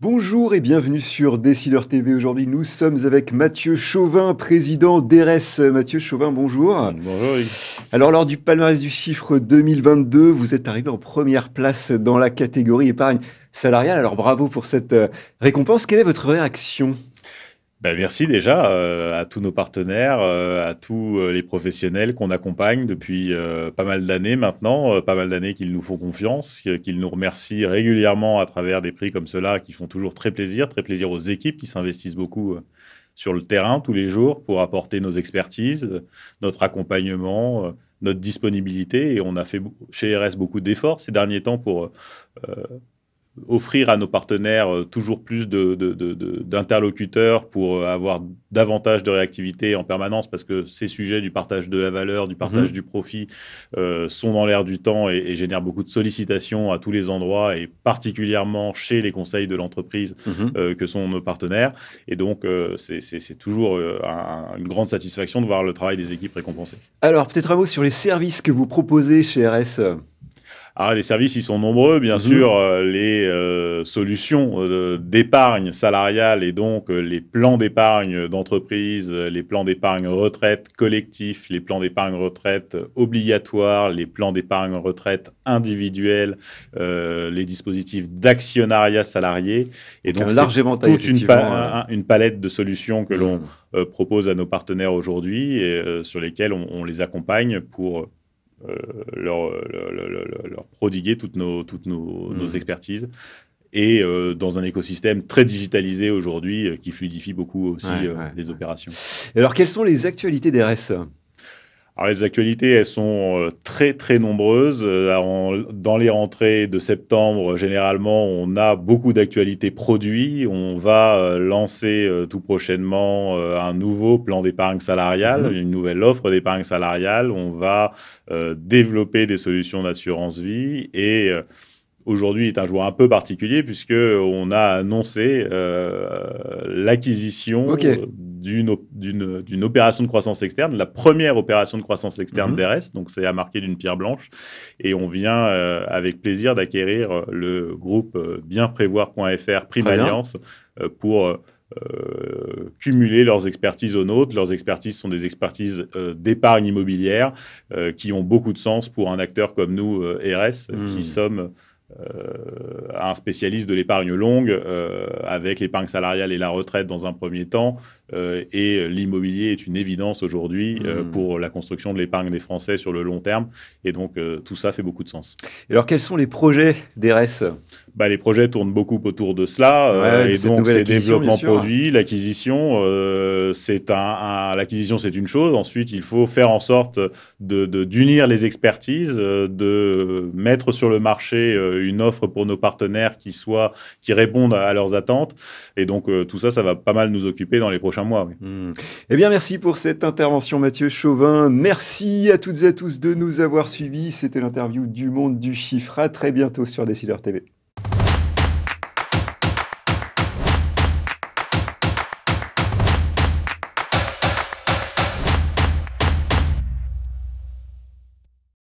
Bonjour et bienvenue sur Décideur TV. Aujourd'hui, nous sommes avec Mathieu Chauvin, président d'ERES. Mathieu Chauvin, bonjour. Bonjour. Alors, lors du palmarès du chiffre 2022, vous êtes arrivé en première place dans la catégorie épargne salariale. Alors, bravo pour cette euh, récompense. Quelle est votre réaction bah, merci déjà euh, à tous nos partenaires, euh, à tous euh, les professionnels qu'on accompagne depuis pas mal d'années maintenant, pas mal d'années qu'ils nous font confiance, qu'ils nous remercient régulièrement à travers des prix comme cela qui font toujours très plaisir, très plaisir aux équipes qui s'investissent beaucoup sur le terrain tous les jours pour apporter nos expertises, notre accompagnement, notre disponibilité. Et on a fait chez RS beaucoup d'efforts ces derniers temps pour offrir à nos partenaires euh, toujours plus d'interlocuteurs pour euh, avoir davantage de réactivité en permanence parce que ces sujets du partage de la valeur, du partage mhm. du profit euh, sont dans l'air du temps et, génèrent beaucoup de sollicitations à tous les endroits et particulièrement chez les conseils de l'entreprise mhm. que sont nos partenaires. Et donc, c'est toujours une grande satisfaction de voir le travail des équipes récompensé. Alors, peut-être un mot sur les services que vous proposez chez RS ah, les services, ils sont nombreux, bien mhm. sûr. Euh, les euh, solutions euh, d'épargne salariale et donc les plans d'épargne d'entreprise, les plans d'épargne retraite collectif, les plans d'épargne retraite obligatoire, les plans d'épargne retraite individuels, les dispositifs d'actionnariat salarié. Et donc, un toute une, palette de solutions que mhm. l'on propose à nos partenaires aujourd'hui et sur lesquelles on les accompagne pour euh, leur, prodiguer toutes nos, toutes nos, mmh. expertises et euh, dans un écosystème très digitalisé aujourd'hui euh, qui fluidifie beaucoup aussi les opérations. Alors, quelles sont les actualités des RS alors les actualités, elles sont euh, très très nombreuses. Euh, dans les rentrées de septembre, généralement, on a beaucoup d'actualités produits. On va euh, lancer tout prochainement un nouveau plan d'épargne salariale, mhm. une nouvelle offre d'épargne salariale. On va développer des solutions d'assurance vie et aujourd'hui est un jour un peu particulier puisque on a annoncé l'acquisition d'une opération de croissance externe, la première opération de croissance externe mhm. d'ERES, donc c'est à marquer d'une pierre blanche, et on vient euh, avec plaisir d'acquérir euh, le groupe euh, bienprévoir.fr Prime Alliance pour... cumuler leurs expertises aux nôtres. Leurs expertises sont des expertises d'épargne immobilière qui ont beaucoup de sens pour un acteur comme nous, RS, hmm. qui sommes euh, à un spécialiste de l'épargne longue euh, avec l'épargne salariale et la retraite dans un premier temps. Euh, et l'immobilier est une évidence aujourd'hui hmm. pour la construction de l'épargne des Français sur le long terme. Et donc tout ça fait beaucoup de sens. Et alors quels sont les projets d'ERES bah, les projets tournent beaucoup autour de cela. Euh, et donc, c'est développement hein. produit, l'acquisition, euh, c'est un, l'acquisition, c'est une chose. Ensuite, il faut faire en sorte de, d'unir les expertises, euh, de mettre sur le marché une offre pour nos partenaires qui soit, qui répondent à leurs attentes. Et donc, tout ça, ça va pas mal nous occuper dans les prochains mois. Hmm. Eh bien, merci pour cette intervention, Mathieu Chauvin. Merci à toutes et à tous de nous avoir suivis. C'était l'interview du monde du chiffre. À très bientôt sur Décideur TV.